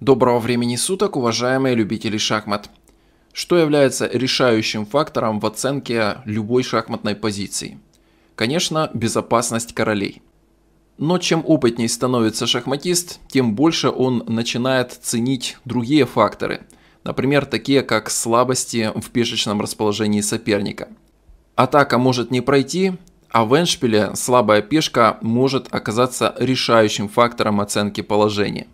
Доброго времени суток, уважаемые любители шахмат. Что является решающим фактором в оценке любой шахматной позиции? Конечно, безопасность королей. Но чем опытнее становится шахматист, тем больше он начинает ценить другие факторы, например, такие как слабости в пешечном расположении соперника. Атака может не пройти, а в эншпиле слабая пешка может оказаться решающим фактором оценки положения.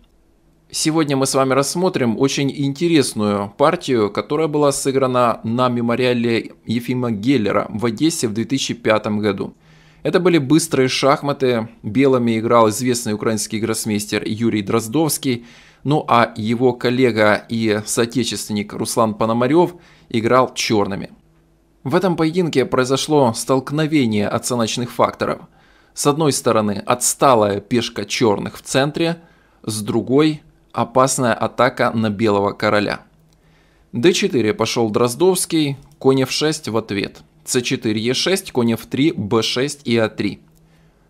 Сегодня мы с вами рассмотрим очень интересную партию, которая была сыграна на мемориале Ефима Геллера в Одессе в 2005 году. Это были быстрые шахматы, белыми играл известный украинский гроссмейстер Юрий Дроздовский, ну а его коллега и соотечественник Руслан Пономарев играл черными. В этом поединке произошло столкновение оценочных факторов. С одной стороны отсталая пешка черных в центре, с другой – Опасная атака на белого короля. d4 пошел Дроздовский, конь f6 в ответ. c4, e6, конь f3, b6 и a3. А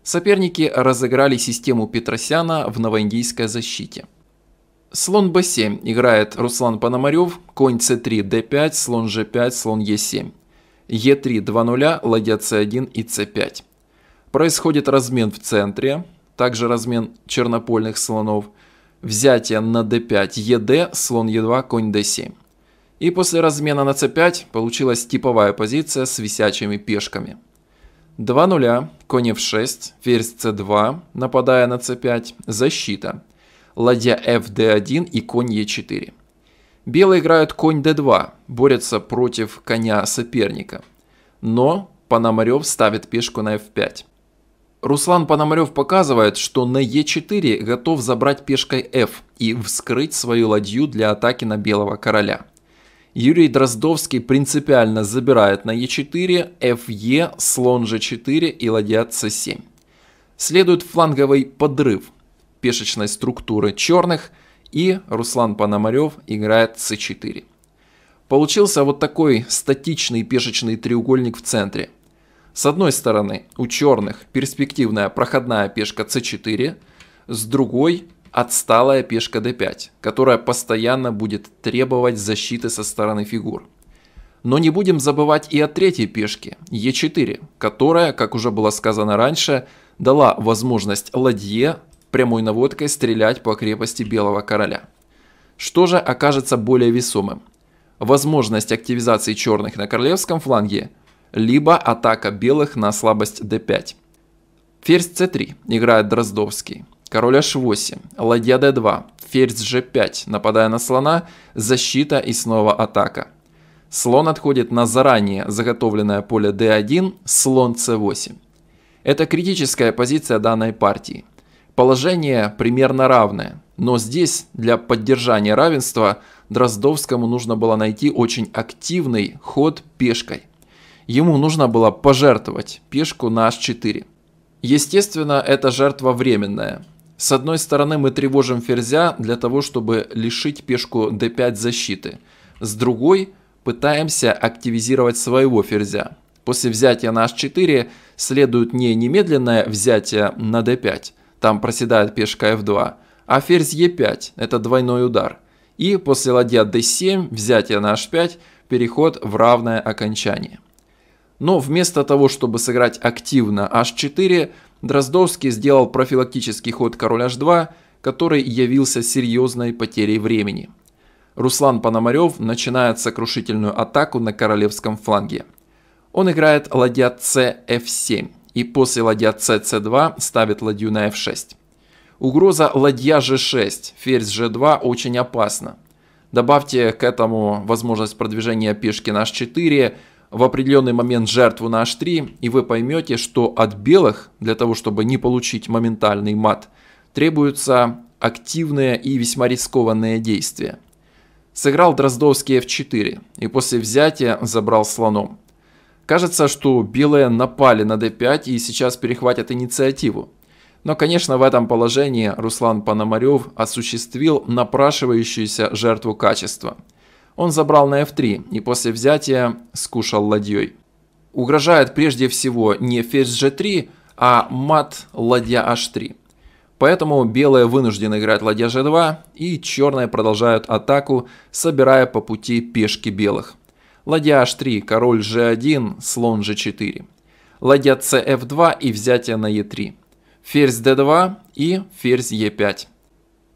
Соперники разыграли систему Петросяна в новоиндийской защите. Слон b7 играет Руслан Пономарев, конь c3, d5, слон g5, слон e7. e3, 2 0, ладья c1 и c5. Происходит размен в центре, также размен чернопольных слонов взятие на d5 ед, слон е2, конь d7. И после размена на c5 получилась типовая позиция с висячими пешками. 2 0 конь f6, ферзь c2, нападая на c5, защита. Ладья fd1 и конь e4. Белые играют конь d2, борются против коня соперника. Но Пономарев ставит пешку на f5. Руслан Пономарев показывает, что на Е4 готов забрать пешкой F и вскрыть свою ладью для атаки на белого короля. Юрий Дроздовский принципиально забирает на Е4, ФЕ, слон G4 и ладья C7. Следует фланговый подрыв пешечной структуры черных и Руслан Пономарев играет c4. Получился вот такой статичный пешечный треугольник в центре – с одной стороны, у черных перспективная проходная пешка c4, с другой отсталая пешка d5, которая постоянно будет требовать защиты со стороны фигур. Но не будем забывать и о третьей пешке, e4, которая, как уже было сказано раньше, дала возможность ладье прямой наводкой стрелять по крепости Белого Короля. Что же окажется более весомым? Возможность активизации черных на королевском фланге – либо атака белых на слабость d5. Ферзь c3 играет Дроздовский. Король h8, ладья d2, ферзь g5, нападая на слона, защита и снова атака. Слон отходит на заранее заготовленное поле d1, слон c8. Это критическая позиция данной партии. Положение примерно равное, но здесь для поддержания равенства Дроздовскому нужно было найти очень активный ход пешкой – ему нужно было пожертвовать пешку на h4. Естественно, эта жертва временная. С одной стороны, мы тревожим ферзя для того, чтобы лишить пешку d5 защиты. С другой, пытаемся активизировать своего ферзя. После взятия на h4 следует не немедленное взятие на d5, там проседает пешка f2, а ферзь e5, это двойной удар. И после ладья d7, взятие на h5, переход в равное окончание. Но вместо того, чтобы сыграть активно h4, Дроздовский сделал профилактический ход король h2, который явился серьезной потерей времени. Руслан Пономарев начинает сокрушительную атаку на королевском фланге. Он играет ладья c f7 и после ладья c c2 ставит ладью на f6. Угроза ладья g6, ферзь g2 очень опасна. Добавьте к этому возможность продвижения пешки на h4, в определенный момент жертву на H3, и вы поймете, что от белых, для того, чтобы не получить моментальный мат, требуется активное и весьма рискованное действие. Сыграл Дроздовский F4 и после взятия забрал слоном. Кажется, что белые напали на D5 и сейчас перехватят инициативу. Но, конечно, в этом положении Руслан Пономарев осуществил напрашивающуюся жертву качества – он забрал на f3 и после взятия скушал ладьей. Угрожает прежде всего не ферзь g3, а мат ладья h3. Поэтому белые вынуждены играть ладья g2 и черные продолжают атаку, собирая по пути пешки белых. Ладья h3, король g1, слон g4. Ладья cf2 и взятие на e3. Ферзь d2 и ферзь e5.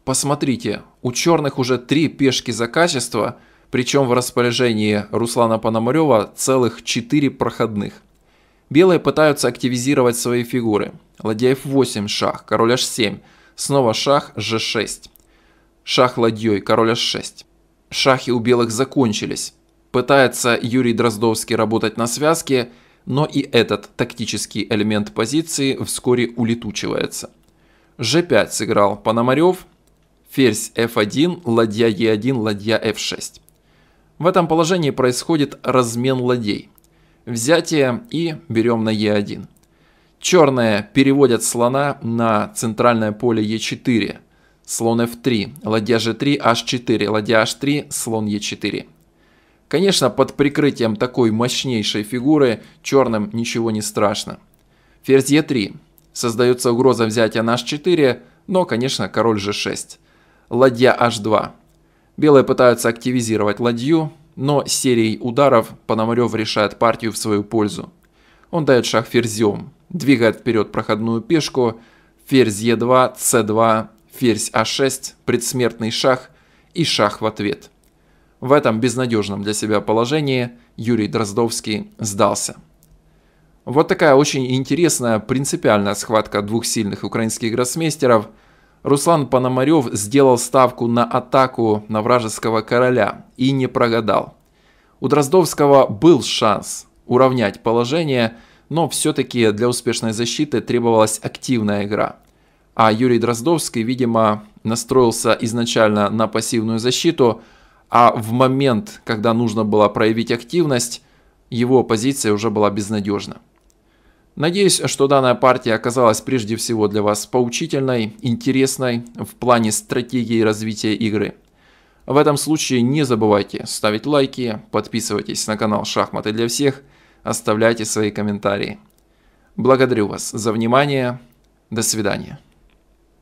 Посмотрите, у черных уже три пешки за качество – причем в распоряжении Руслана Пономарева целых 4 проходных. Белые пытаются активизировать свои фигуры. Ладья f8 шах, король h7, снова шах g6. Шах ладьей, король h6. Шахи у белых закончились. Пытается Юрий Дроздовский работать на связке, но и этот тактический элемент позиции вскоре улетучивается. g5 сыграл Пономарев, ферзь f1, ладья e1, ладья f6. В этом положении происходит размен ладей. Взятие и берем на Е1. Черные переводят слона на центральное поле Е4. Слон F3, ладья G3, H4, ладья H3, слон E4. Конечно, под прикрытием такой мощнейшей фигуры черным ничего не страшно. Ферзь Е3. Создается угроза взятия на H4, но, конечно, король G6. Ладья H2. Белые пытаются активизировать ладью, но серией ударов Пономарев решает партию в свою пользу. Он дает шаг ферзем, двигает вперед проходную пешку, ферзь Е2, С2, ферзь А6, предсмертный шах и шах в ответ. В этом безнадежном для себя положении Юрий Дроздовский сдался. Вот такая очень интересная принципиальная схватка двух сильных украинских гроссмейстеров – Руслан Пономарев сделал ставку на атаку на вражеского короля и не прогадал. У Дроздовского был шанс уравнять положение, но все-таки для успешной защиты требовалась активная игра. А Юрий Дроздовский, видимо, настроился изначально на пассивную защиту, а в момент, когда нужно было проявить активность, его позиция уже была безнадежна. Надеюсь, что данная партия оказалась прежде всего для вас поучительной, интересной в плане стратегии развития игры. В этом случае не забывайте ставить лайки, подписывайтесь на канал «Шахматы для всех», оставляйте свои комментарии. Благодарю вас за внимание. До свидания.